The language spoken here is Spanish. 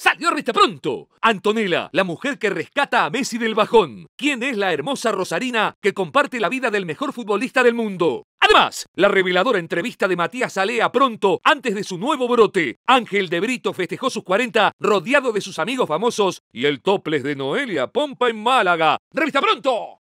Salió Revista pronto. Antonella, la mujer que rescata a Messi del bajón. ¿Quién es la hermosa Rosarina que comparte la vida del mejor futbolista del mundo? Además, la reveladora entrevista de Matías Alea pronto antes de su nuevo brote. Ángel de Brito festejó sus 40 rodeado de sus amigos famosos y el topless de Noelia Pompa en Málaga. ¡Revista pronto!